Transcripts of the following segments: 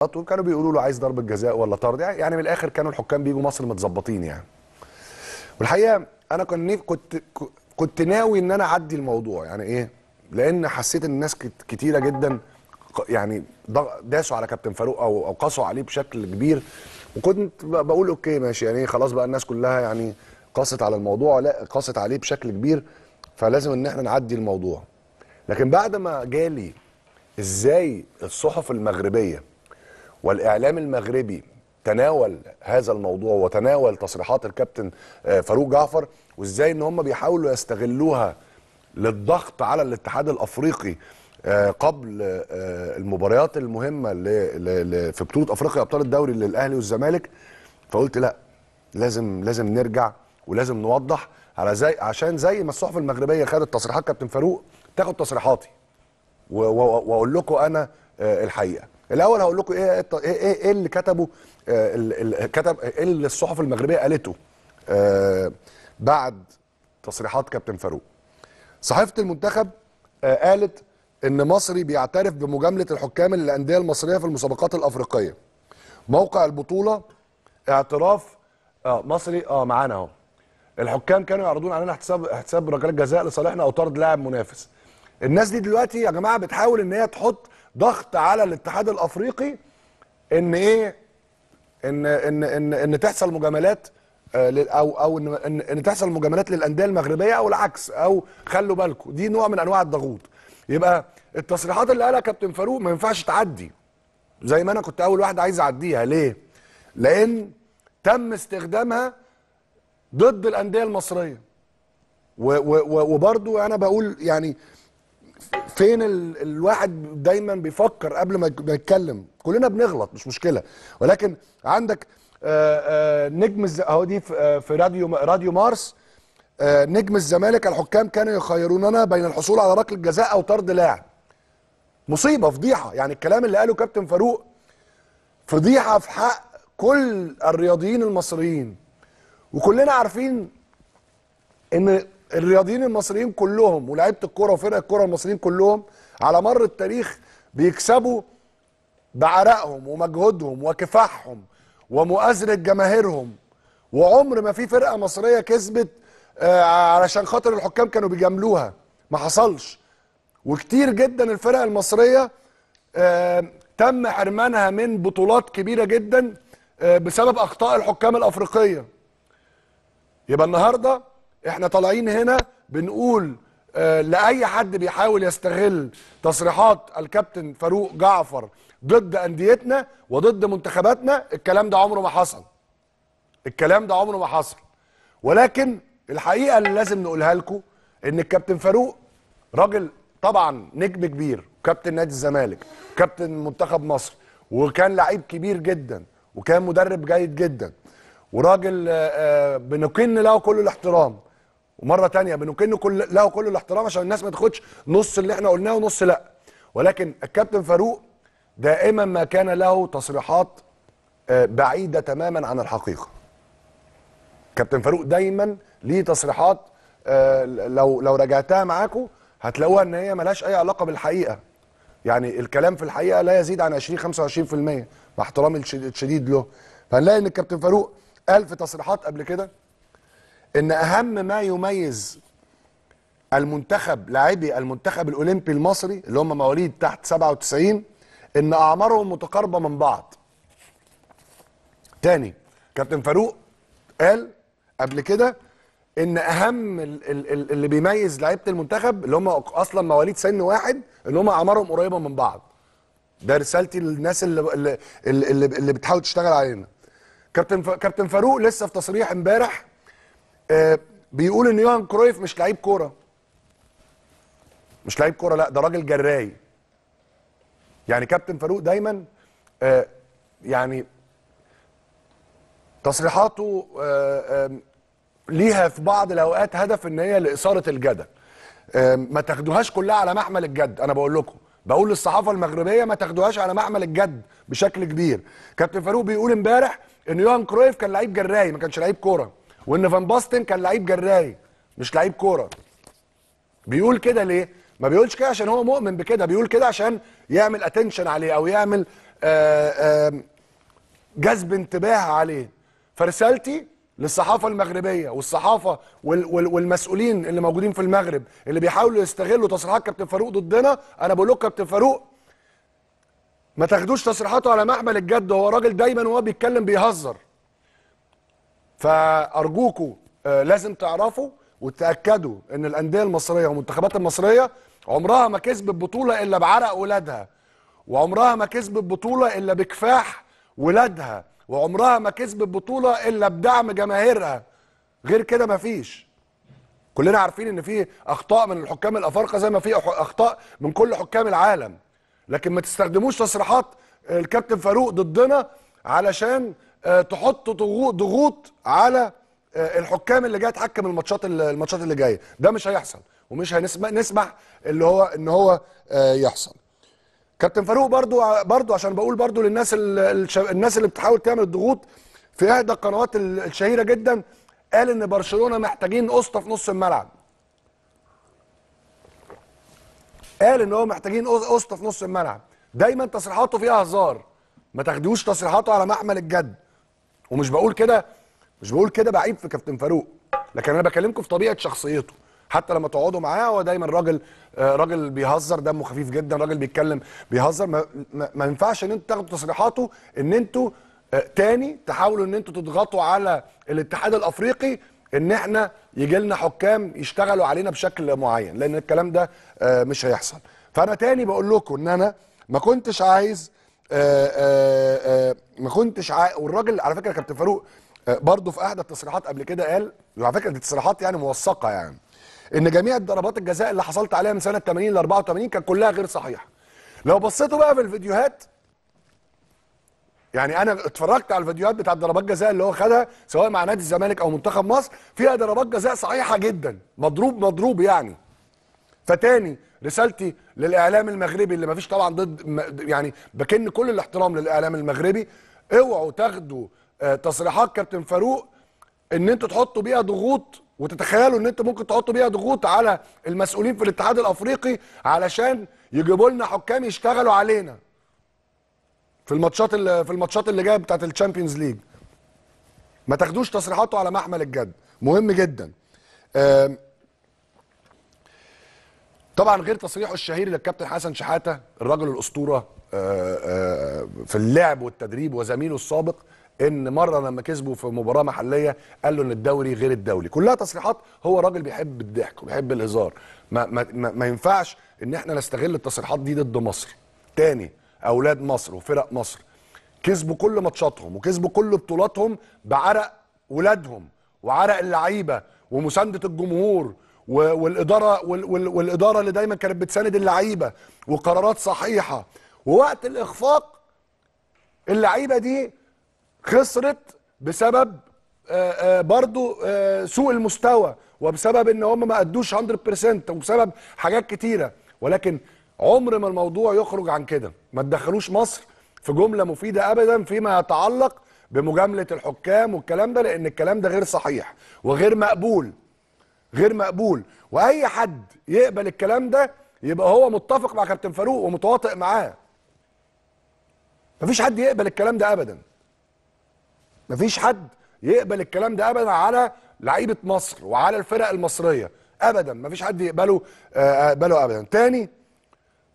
وكانوا بيقولوا له عايز ضربه جزاء ولا طرد يعني-, يعني من الاخر كانوا الحكام بيجوا مصر متظبطين يعني والحقيقه انا كنت كنت كنت ناوي ان انا اعدي الموضوع يعني ايه لان حسيت ان الناس كتيره جدا يعني داسوا على كابتن فاروق او او قاسوا عليه بشكل كبير وكنت بقول اوكي ماشي يعني إيه؟ خلاص بقى الناس كلها يعني قاست على الموضوع لا قاست عليه بشكل كبير فلازم ان احنا نعدي الموضوع لكن بعد ما جالي ازاي الصحف المغربيه والاعلام المغربي تناول هذا الموضوع وتناول تصريحات الكابتن آه، فاروق جعفر وازاي ان هم بيحاولوا يستغلوها للضغط على الاتحاد الافريقي آه، قبل آه، المباريات المهمه في بطوله افريقيا ابطال الدوري للاهلي والزمالك فقلت لا لازم لازم نرجع ولازم نوضح على زي عشان زي ما الصحف المغربيه خدت تصريحات كابتن فاروق تاخد تصريحاتي واقول لكم انا الحقيقه الاول هقول لكم ايه ايه ايه, إيه،, إيه،, إيه اللي كتبه آه، كتب ايه اللي الصحف المغربيه قالته آه، بعد تصريحات كابتن فاروق صحيفه المنتخب آه، قالت ان مصري بيعترف بمجامله الحكام للانديه المصريه في المسابقات الافريقيه موقع البطوله اعتراف اه مصري اه معانا اهو الحكام كانوا يعرضون علينا احتساب احتساب ركلات جزاء لصالحنا او طرد لاعب منافس الناس دي دلوقتي يا جماعه بتحاول ان هي تحط ضغط على الاتحاد الافريقي ان ايه ان ان ان, إن تحصل مجاملات آه، او او ان ان تحصل مجاملات للانديه المغربيه او العكس او خلوا بالكم دي نوع من انواع الضغوط يبقى التصريحات اللي قالها كابتن فاروق ما ينفعش تعدي زي ما انا كنت اول واحد عايز اعديها ليه لان تم استخدامها ضد الانديه المصريه وبرده انا بقول يعني فين ال... الواحد دايما بيفكر قبل ما يتكلم كلنا بنغلط مش مشكله ولكن عندك آآ آه، آآ آه، نجم الز... اهو دي آه، في راديو راديو مارس نجم الزمالك الحكام كانوا يخيروننا بين الحصول على ركله جزاء او طرد لاعب مصيبه فضيحه يعني الكلام اللي قاله كابتن فاروق فضيحه في حق كل الرياضيين المصريين وكلنا عارفين ان الرياضيين المصريين كلهم ولاعيبه الكوره وفرق الكوره المصريين كلهم على مر التاريخ بيكسبوا بعرقهم ومجهودهم وكفاحهم ومؤازره جماهيرهم وعمر ما في فرقه مصريه كسبت آه، علشان خاطر الحكام كانوا بيجاملوها ما حصلش وكتير جدا الفرق المصريه آه، تم حرمانها من بطولات كبيره جدا آه، بسبب اخطاء الحكام الافريقيه يبقى النهارده احنا طالعين هنا بنقول آه، لاي حد بيحاول يستغل تصريحات الكابتن فاروق جعفر ضد انديتنا وضد منتخباتنا الكلام ده عمره ما حصل الكلام ده عمره ما حصل ولكن الحقيقه اللي لازم نقولها لكم ان الكابتن فاروق راجل طبعا نجم كبير وكابتن نادي الزمالك وكابتن منتخب مصر وكان لعيب كبير جدا وكان مدرب جيد جدا وراجل آه، آه، بنكن له كل الاحترام ومره ثانيه بنكن كل له كل الاحترام عشان الناس ما تاخدش نص اللي احنا قلناه ونص لا ولكن الكابتن فاروق دائما ما كان له تصريحات آه، بعيده تماما عن الحقيقه كابتن فاروق دايما ليه تصريحات آه، لو لو راجعتها معاكم هتلاقوها ان هي ملهاش اي علاقه بالحقيقه يعني الكلام في الحقيقه لا يزيد عن 20 25% مع احترامي الشديد له فهنلاقي ان الكابتن فاروق قال في تصريحات قبل كده ان اهم ما يميز المنتخب لاعبي المنتخب الاولمبي المصري اللي هم مواليد تحت 97 ان اعمارهم متقاربه من بعض تاني كابتن فاروق قال قبل كده ان اهم اللي بيميز لعيبه المنتخب اللي هم اصلا مواليد سن واحد ان هم اعمارهم قريبه من بعض ده رسالتي للناس اللي اللي اللي, اللي بتحاول تشتغل علينا كابتن كابتن فاروق لسه في تصريح امبارح آه، بيقول ان يوهان كرويف مش لعيب كوره مش لعيب كوره لا ده راجل جراي يعني كابتن فاروق دايما آه، يعني تصريحاته آه، ليها في بعض الاوقات هدف ان هي لاثاره الجدل ما تاخدوهاش كلها على محمل الجد انا بقول لكم بقول للصحافه المغربيه ما تاخدوهاش على محمل الجد بشكل كبير كابتن فاروق بيقول امبارح ان يوهان كرويف كان لعيب جراي ما كانش لعيب كوره وان فان باستن كان لعيب جراي مش لعيب كوره بيقول كده ليه ما بيقولش كده عشان هو مؤمن بكده بيقول كده عشان يعمل اتنشن عليه او يعمل آه، آه، جذب انتباه عليه فرسالتي للصحافه المغربيه والصحافه والمسؤولين اللي موجودين في المغرب اللي بيحاولوا يستغلوا تصريحات كابتن فاروق ضدنا انا بقول لكم كابتن فاروق ما تاخدوش تصريحاته على محمل الجد هو راجل دايما وهو بيتكلم بيهزر فارجوكوا آه، لازم تعرفوا وتاكدوا ان الانديه المصريه والمنتخبات المصريه عمرها ما كسبت بطوله الا بعرق ولادها وعمرها ما كسبت بطوله الا بكفاح ولادها وعمرها ما كسبت بطوله الا بدعم جماهيرها غير كده مفيش كلنا عارفين ان في اخطاء من الحكام الافارقه زي ما في اخطاء من كل حكام العالم لكن ما تستخدموش تصريحات الكابتن فاروق ضدنا علشان آه، تحط ضغوط على آه، الحكام اللي جاي يتحكم الماتشات الماتشات اللي جايه ده مش هيحصل ومش هنسمح نسمح اللي هو ان هو آه، يحصل كابتن فاروق برضو برضو عشان بقول برضو للناس الناس اللي بتحاول تعمل الضغوط في احدى القنوات الشهيره جدا قال ان برشلونه محتاجين اسطى في نص الملعب قال ان هو محتاجين اسطى في نص الملعب دايما تصريحاته فيها هزار ما تاخدوش تصريحاته على محمل الجد ومش بقول كده مش بقول كده بعيب في كابتن فاروق لكن انا بكلمكم في طبيعه شخصيته حتى لما تقعدوا معاه هو دايما راجل آه، راجل بيهزر دمه خفيف جدا راجل بيتكلم بيهزر ما, ما ينفعش ان انتوا تاخدوا تصريحاته ان انتوا آه، تاني تحاولوا ان انتوا تضغطوا على الاتحاد الافريقي ان احنا يجي لنا حكام يشتغلوا علينا بشكل معين لان الكلام ده آه، مش هيحصل فانا تاني بقول لكم ان انا ما كنتش عايز آه، آه، آه، ما كنتش عا... والراجل على فكره كابتن فاروق برضه في احدى التصريحات قبل كده قال وعلى فكره دي تصريحات يعني موثقه يعني ان جميع ضربات الجزاء اللي حصلت عليها من سنه 80 ل 84 كانت كلها غير صحيحه لو بصيتوا بقى في الفيديوهات يعني انا اتفرجت على الفيديوهات بتاعت ضربات جزاء اللي هو خدها سواء مع نادي الزمالك او منتخب مصر فيها ضربات جزاء صحيحه جدا مضروب مضروب يعني فتاني رسالتي للاعلام المغربي اللي ما فيش طبعا ضد يعني بكن كل الاحترام للاعلام المغربي اوعوا تاخدوا آه، تصريحات كابتن فاروق ان انتوا تحطوا بيها ضغوط وتتخيلوا ان انتوا ممكن تحطوا بيها ضغوط على المسؤولين في الاتحاد الافريقي علشان يجيبوا لنا حكام يشتغلوا علينا في الماتشات في الماتشات اللي جايه بتاعه الشامبيونز ليج ما تاخدوش تصريحاته على محمل الجد مهم جدا طبعا غير تصريحه الشهير للكابتن حسن شحاته الرجل الاسطوره آه، آه، في اللعب والتدريب وزميله السابق ان مره لما كسبوا في مباراه محليه قال له ان الدوري غير الدولي كلها تصريحات هو راجل بيحب الضحك وبيحب الهزار ما, ما, ما, ما ينفعش ان احنا نستغل التصريحات دي ضد مصر تاني اولاد مصر وفرق مصر كسبوا كل ماتشاتهم وكسبوا كل بطولاتهم بعرق ولادهم وعرق اللعيبه ومسانده الجمهور والاداره والاداره اللي دايما كانت بتساند اللعيبه وقرارات صحيحه ووقت الاخفاق اللعيبه دي خسرت بسبب آه، آه، برضو آه، سوء المستوى وبسبب ان هم ما ادوش 100% وبسبب حاجات كتيره ولكن عمر ما الموضوع يخرج عن كده ما تدخلوش مصر في جمله مفيده ابدا فيما يتعلق بمجامله الحكام والكلام ده لان الكلام ده غير صحيح وغير مقبول غير مقبول واي حد يقبل الكلام ده يبقى هو متفق مع كابتن فاروق ومتواطئ معاه مفيش حد يقبل الكلام ده ابدا مفيش حد يقبل الكلام ده ابدا على لعيبه مصر وعلى الفرق المصريه ابدا مفيش حد يقبله آه، آه، يقبله ابدا تاني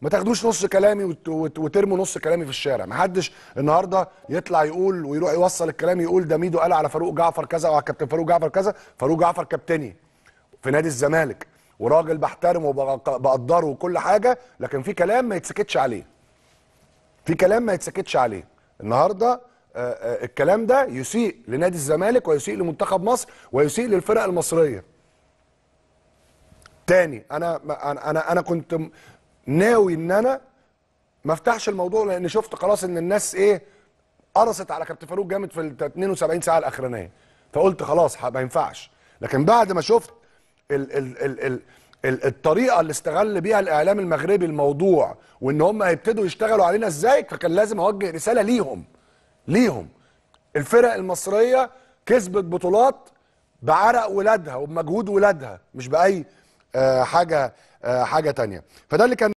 ما تاخدوش نص كلامي وترموا نص كلامي في الشارع ما حدش النهارده يطلع يقول ويروح يوصل الكلام يقول ده ميدو قال على فاروق جعفر كذا وعلى كابتن فاروق جعفر كذا فاروق جعفر كابتني في نادي الزمالك وراجل بحترمه وبقدره وكل حاجه لكن في كلام ما يتسكتش عليه في كلام ما يتسكتش عليه النهارده آه، آه، الكلام ده يسيء لنادي الزمالك ويسيء لمنتخب مصر ويسيء للفرق المصريه تاني انا انا انا كنت ناوي ان انا ما افتحش الموضوع لان شفت خلاص ان الناس ايه قرصت على كابتن فاروق جامد في ال 72 ساعه الاخرانيه فقلت خلاص ما ينفعش لكن بعد ما شفت ال ال ال ال الطريقه اللي استغل بيها الاعلام المغربي الموضوع وان هم هيبتدوا يشتغلوا علينا ازاي فكان لازم اوجه رساله ليهم ليهم الفرق المصريه كسبت بطولات بعرق ولادها وبمجهود ولادها مش باي آه حاجه آه حاجه تانية فده اللي كان